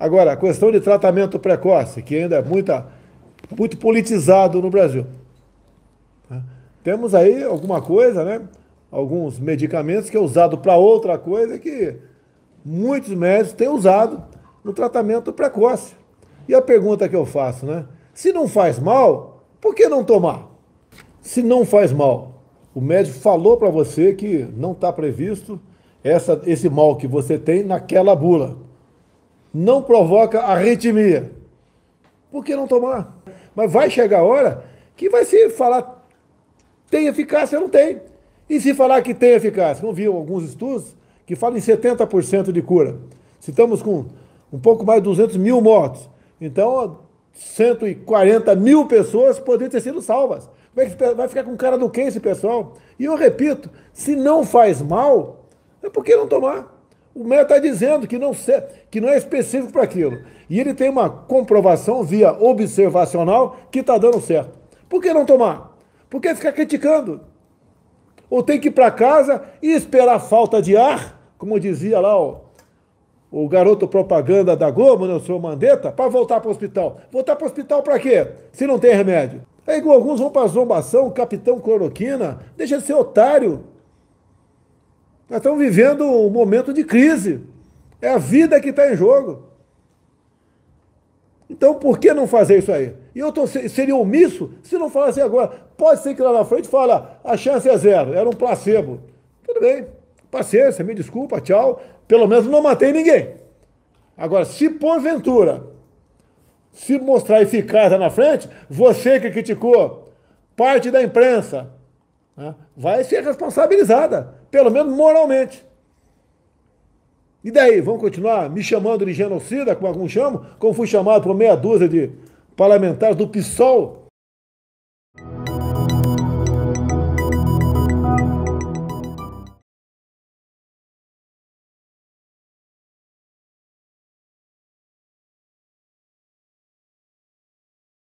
Agora, a questão de tratamento precoce, que ainda é muita, muito politizado no Brasil. Né? Temos aí alguma coisa, né? alguns medicamentos que é usado para outra coisa que muitos médicos têm usado no tratamento precoce. E a pergunta que eu faço, né? Se não faz mal, por que não tomar? Se não faz mal, o médico falou para você que não está previsto essa, esse mal que você tem naquela bula não provoca arritmia. Por que não tomar? Mas vai chegar a hora que vai se falar tem eficácia ou não tem. E se falar que tem eficácia? Não vi alguns estudos que falam em 70% de cura. Se estamos com um pouco mais de 200 mil mortos, então 140 mil pessoas poderiam ter sido salvas. Como é que vai ficar com cara do que esse pessoal? E eu repito, se não faz mal, é por que não tomar? O médico está dizendo que não, que não é específico para aquilo. E ele tem uma comprovação via observacional que está dando certo. Por que não tomar? Por que ficar criticando? Ou tem que ir para casa e esperar a falta de ar, como dizia lá o, o garoto propaganda da Globo, né, o senhor Mandetta, para voltar para o hospital. Voltar para o hospital para quê? Se não tem remédio. É igual alguns vão para zombação, capitão cloroquina, deixa de ser otário. Nós estamos vivendo um momento de crise. É a vida que está em jogo. Então, por que não fazer isso aí? E eu tô, seria omisso se não falasse agora. Pode ser que lá na frente fala, a chance é zero, era um placebo. Tudo bem, paciência, me desculpa, tchau. Pelo menos não matei ninguém. Agora, se porventura se mostrar eficaz lá na frente, você que criticou, parte da imprensa, né, vai ser responsabilizada pelo menos moralmente. E daí, vamos continuar me chamando de genocida, como alguns chamam, como fui chamado por meia dúzia de parlamentares do PSOL,